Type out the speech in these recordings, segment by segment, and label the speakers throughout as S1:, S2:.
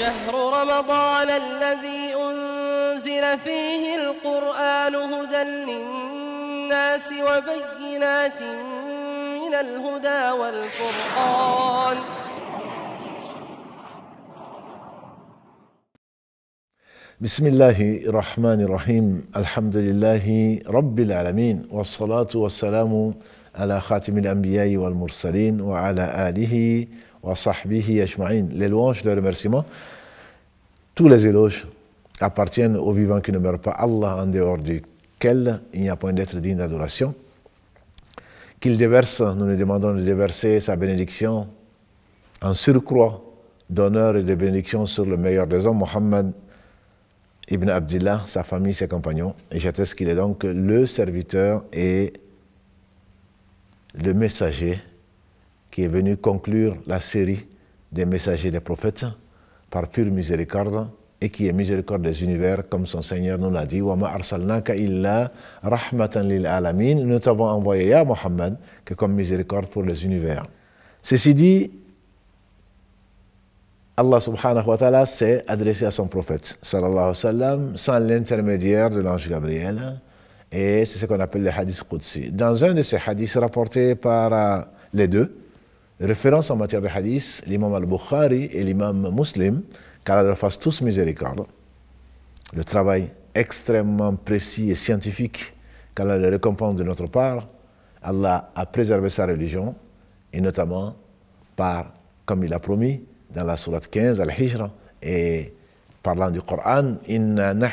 S1: شهر رمضان الذي أنزل فيه القرآن هدى للناس وبينات من الهدى والفرقان بسم الله الرحمن الرحيم الحمد لله رب العالمين والصلاة والسلام على خاتم الأنبياء والمرسلين وعلى آله وصحبه أجمعين للوانش louanges Tous les éloges appartiennent aux vivants qui ne meurent pas. Allah, en dehors duquel il n'y a point d'être digne d'adoration. Qu'il déverse, nous lui demandons de déverser sa bénédiction en surcroît d'honneur et de bénédiction sur le meilleur des hommes, Mohammed ibn Abdullah, sa famille, ses compagnons. Et j'atteste qu'il est donc le serviteur et le messager qui est venu conclure la série des messagers des prophètes par pure miséricorde et qui est miséricorde des univers, comme son Seigneur nous l'a dit, Nous t'avons envoyé à Mohammed que comme miséricorde pour les univers. Ceci dit, Allah subhanahu wa ta'ala s'est adressé à son prophète, sallam, sans l'intermédiaire de l'ange Gabriel, et c'est ce qu'on appelle le hadiths Qudsi. Dans un de ces hadiths rapportés par euh, les deux, référence en matière de hadith, l'imam al-Bukhari et l'imam muslim, qu'Allah leur fasse tous miséricorde, le travail extrêmement précis et scientifique qu'Allah les récompense de notre part, Allah a préservé sa religion, et notamment par, comme il a promis, dans la sourate 15, Al-Hijra, et parlant du Coran, wa lahu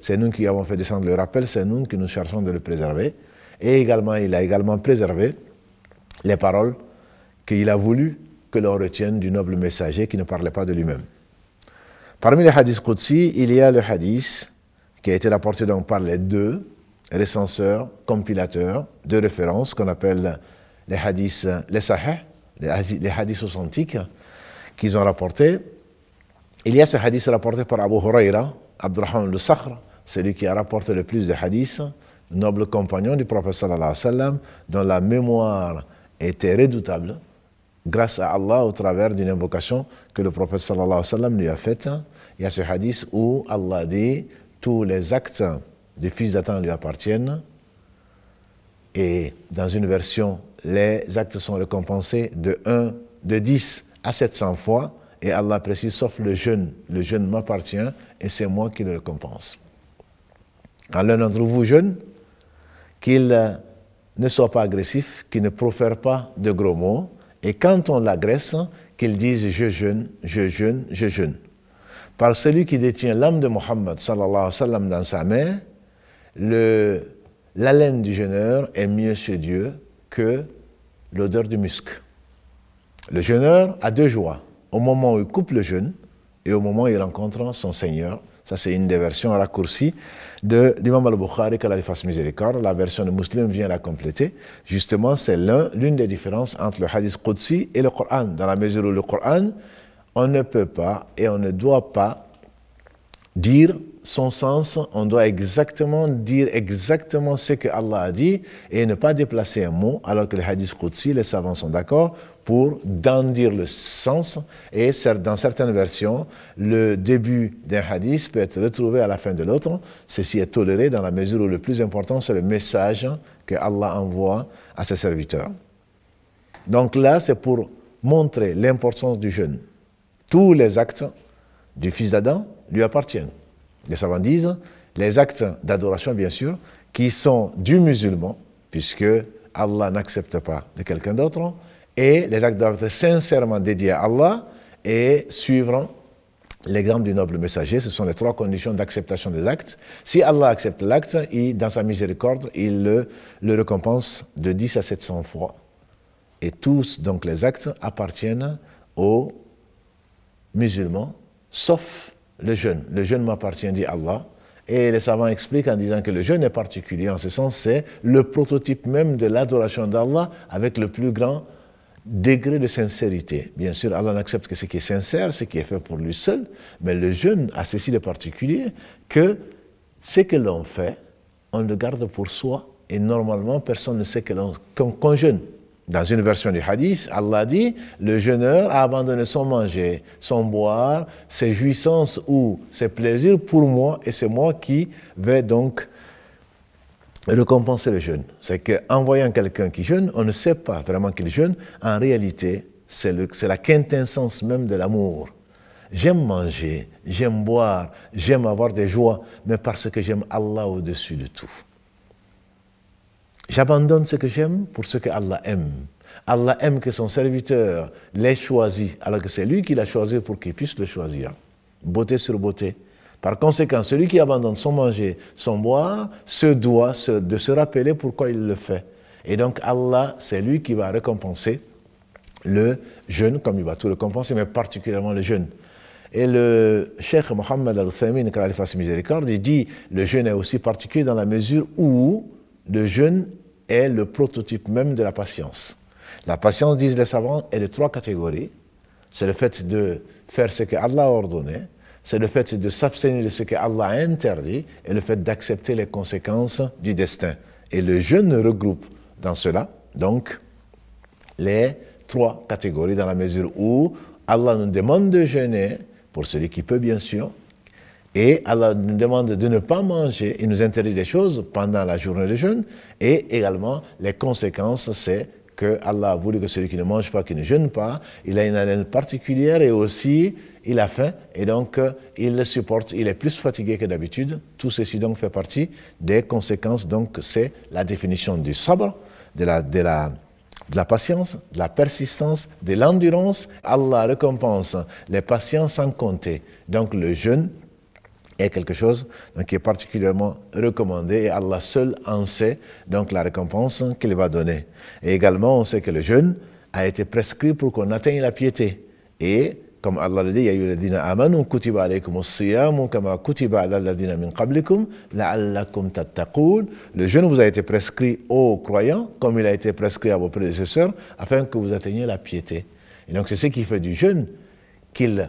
S1: C'est nous qui avons fait descendre le rappel, c'est nous qui nous cherchons de le préserver. Et également, il a également préservé les paroles qu'il a voulu que l'on retienne du noble messager qui ne parlait pas de lui-même. Parmi les hadiths Qudsi, il y a le hadith qui a été rapporté donc par les deux recenseurs, compilateurs de référence qu'on appelle les hadiths, les sahih, les hadiths, authentiques qu'ils ont rapportés. Il y a ce hadith rapporté par Abu Huraira, Abdurrahman al-Sakhr, celui qui a rapporté le plus de hadiths, noble compagnon du prophète dont la mémoire était redoutable, grâce à Allah au travers d'une invocation que le prophète lui a faite. Il y a ce hadith où Allah dit tous les actes des fils d'Atan lui appartiennent et dans une version les actes sont récompensés de 1, de 10 à 700 fois et Allah précise sauf le jeûne, le jeûne m'appartient et c'est moi qui le récompense. Quand l'un d'entre vous jeûne, qu'il euh, ne soit pas agressif, qu'il ne profère pas de gros mots, et quand on l'agresse, qu'il dise je jeûne, je jeûne, je jeûne. Par celui qui détient l'âme de Mohammed sallam, dans sa main, l'haleine du jeûneur est mieux chez Dieu que l'odeur du musc. Le jeûneur a deux joies, au moment où il coupe le jeûne et au moment où il rencontre son Seigneur ça, c'est une des versions raccourcies de l'imam al-Bukhari, qu'Allah lui fasse miséricorde. La version de musulmans vient la compléter. Justement, c'est l'une des différences entre le hadith Qudsi et le Coran, dans la mesure où le Coran, on ne peut pas et on ne doit pas dire son sens, on doit exactement dire exactement ce que Allah a dit et ne pas déplacer un mot, alors que les hadiths Qudsi, les savants sont d'accord pour d'en dire le sens et dans certaines versions, le début d'un hadith peut être retrouvé à la fin de l'autre. Ceci est toléré dans la mesure où le plus important, c'est le message que Allah envoie à ses serviteurs. Donc là, c'est pour montrer l'importance du jeûne. Tous les actes du fils d'Adam, lui appartiennent. Les savants disent les actes d'adoration, bien sûr, qui sont du musulman, puisque Allah n'accepte pas de quelqu'un d'autre, et les actes doivent être sincèrement dédiés à Allah et suivre l'exemple du noble messager. Ce sont les trois conditions d'acceptation des actes. Si Allah accepte l'acte, dans sa miséricorde, il le, le récompense de 10 à 700 fois. Et tous donc les actes appartiennent aux musulmans, sauf le jeûne. Le jeûne m'appartient, dit Allah. Et les savants expliquent en disant que le jeûne est particulier, en ce sens, c'est le prototype même de l'adoration d'Allah avec le plus grand degré de sincérité. Bien sûr, Allah n'accepte que ce qui est sincère, ce qui est fait pour lui seul, mais le jeûne a ceci de particulier que ce que l'on fait, on le garde pour soi et normalement personne ne sait qu'on jeûne dans une version du hadith, Allah dit, le jeûneur a abandonné son manger, son boire, ses jouissances ou ses plaisirs pour moi, et c'est moi qui vais donc récompenser le jeûne. C'est qu'en voyant quelqu'un qui jeûne, on ne sait pas vraiment qu'il jeûne. En réalité, c'est la quintessence même de l'amour. J'aime manger, j'aime boire, j'aime avoir des joies, mais parce que j'aime Allah au-dessus de tout. J'abandonne ce que j'aime pour ce que Allah aime. Allah aime que son serviteur l'ait choisi, alors que c'est lui qui l'a choisi pour qu'il puisse le choisir. Beauté sur beauté. Par conséquent, celui qui abandonne son manger, son boire, se doit de se rappeler pourquoi il le fait. Et donc Allah, c'est lui qui va récompenser le jeûne, comme il va tout récompenser, mais particulièrement le jeûne. Et le cheikh Mohammed al-Uthaymin, fasse miséricorde, il dit le jeûne est aussi particulier dans la mesure où le jeûne est le prototype même de la patience. La patience, disent les savants, est de trois catégories. C'est le fait de faire ce que Allah a ordonné, c'est le fait de s'abstenir de ce que Allah a interdit et le fait d'accepter les conséquences du destin. Et le jeûne regroupe dans cela, donc, les trois catégories dans la mesure où Allah nous demande de jeûner, pour celui qui peut bien sûr, et Allah nous demande de ne pas manger, il nous interdit des choses pendant la journée de jeûne, et également les conséquences, c'est que Allah a voulu que celui qui ne mange pas, qui ne jeûne pas, il a une haleine particulière et aussi il a faim et donc euh, il le supporte, il est plus fatigué que d'habitude. Tout ceci donc fait partie des conséquences, donc c'est la définition du sabre, de la, la de la patience, de la persistance, de l'endurance. Allah récompense les patients sans compter. Donc le jeûne est quelque chose qui est particulièrement recommandé et Allah seul en sait donc la récompense qu'il va donner. Et également, on sait que le jeûne a été prescrit pour qu'on atteigne la piété. Et comme Allah le dit, kutiba alaykum kama kutiba min qablikum la'allakum Le jeûne vous a été prescrit aux croyants comme il a été prescrit à vos prédécesseurs afin que vous atteigniez la piété. Et donc c'est ce qui fait du jeûne qu'il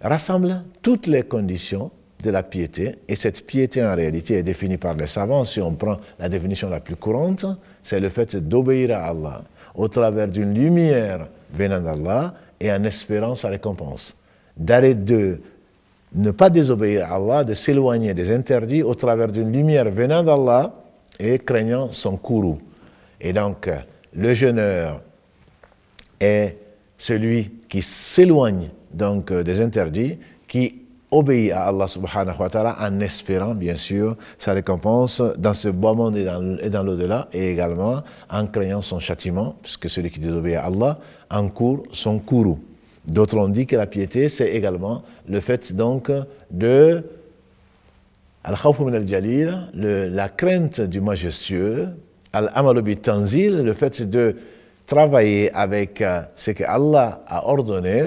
S1: rassemble toutes les conditions de la piété, et cette piété en réalité est définie par les savants. Si on prend la définition la plus courante, c'est le fait d'obéir à Allah au travers d'une lumière venant d'Allah et en espérant sa récompense. D'arrêter de ne pas désobéir à Allah, de s'éloigner des interdits au travers d'une lumière venant d'Allah et craignant son courroux. Et donc, le jeûneur est celui qui s'éloigne donc euh, des interdits, qui obéit à Allah subhanahu wa ta'ala en espérant bien sûr sa récompense dans ce beau monde et dans, l'au-delà et également en craignant son châtiment puisque celui qui désobéit à Allah encourt son courroux. D'autres ont dit que la piété c'est également le fait donc de al min al-jalil, la crainte du majestueux, al tanzil, le fait de travailler avec euh, ce que Allah a ordonné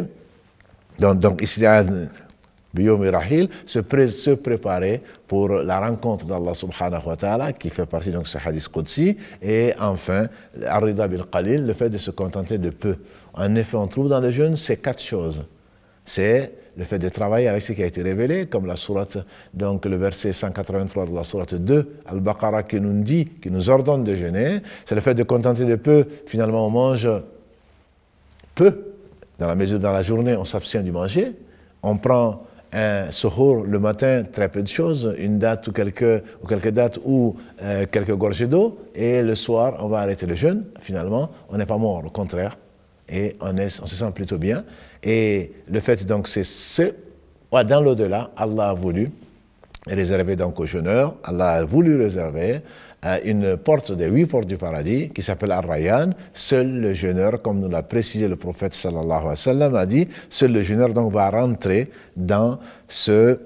S1: donc, donc ici, Biyomi Rahil, se, se, préparer pour la rencontre d'Allah subhanahu wa ta'ala, qui fait partie donc de ce hadith Qudsi, et enfin, Arida bil Qalil, le fait de se contenter de peu. En effet, on trouve dans le jeûne ces quatre choses. C'est le fait de travailler avec ce qui a été révélé, comme la sourate, donc le verset 183 de la sourate 2, Al-Baqarah, qui nous dit, qui nous ordonne de jeûner. C'est le fait de contenter de peu. Finalement, on mange peu dans la mesure, dans la journée, on s'abstient du manger. On prend un sohour le matin, très peu de choses, une date ou quelques, ou quelques dates ou euh, quelques gorgées d'eau. Et le soir, on va arrêter le jeûne. Finalement, on n'est pas mort, au contraire. Et on, est, on se sent plutôt bien. Et le fait, donc, c'est ce. Dans l'au-delà, Allah a voulu réserver donc aux jeûneurs. Allah a voulu réserver une porte des huit portes du paradis qui s'appelle Ar-Rayyan. Seul le jeûneur, comme nous l'a précisé le prophète sallallahu alayhi wa sallam, a dit, seul le jeûneur donc va rentrer dans ce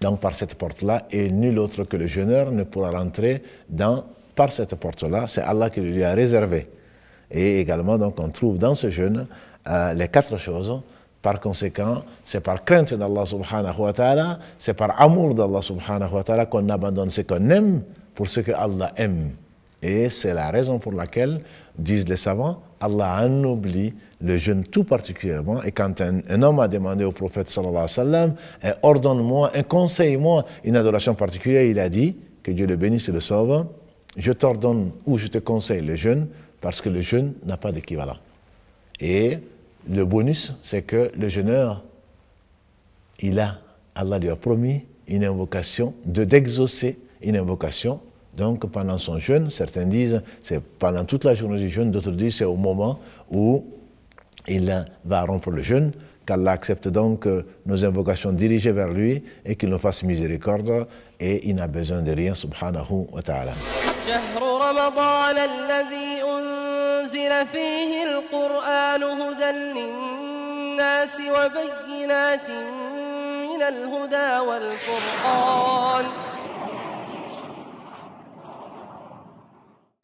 S1: donc par cette porte-là, et nul autre que le jeûneur ne pourra rentrer dans, par cette porte-là. C'est Allah qui lui a réservé. Et également, donc, on trouve dans ce jeûne euh, les quatre choses. Par conséquent, c'est par crainte d'Allah subhanahu wa ta'ala, c'est par amour d'Allah subhanahu wa ta'ala qu'on abandonne ce qu'on aime pour ce que Allah aime. Et c'est la raison pour laquelle, disent les savants, Allah ennoblit le jeûne tout particulièrement. Et quand un, homme a demandé au prophète sallallahu alayhi wa sallam, eh, ordonne-moi, eh, conseille-moi une adoration particulière, il a dit, que Dieu le bénisse et le sauve, je t'ordonne ou je te conseille le jeûne parce que le jeûne n'a pas d'équivalent. Et le bonus, c'est que le jeûneur, il a, Allah lui a promis une invocation, de d'exaucer une invocation donc pendant son jeûne, certains disent c'est pendant toute la journée du jeûne, d'autres disent c'est au moment où il va rompre le jeûne, qu'Allah accepte donc euh, nos invocations dirigées vers lui et qu'il nous fasse miséricorde et il n'a besoin de rien, subhanahu wa ta'ala.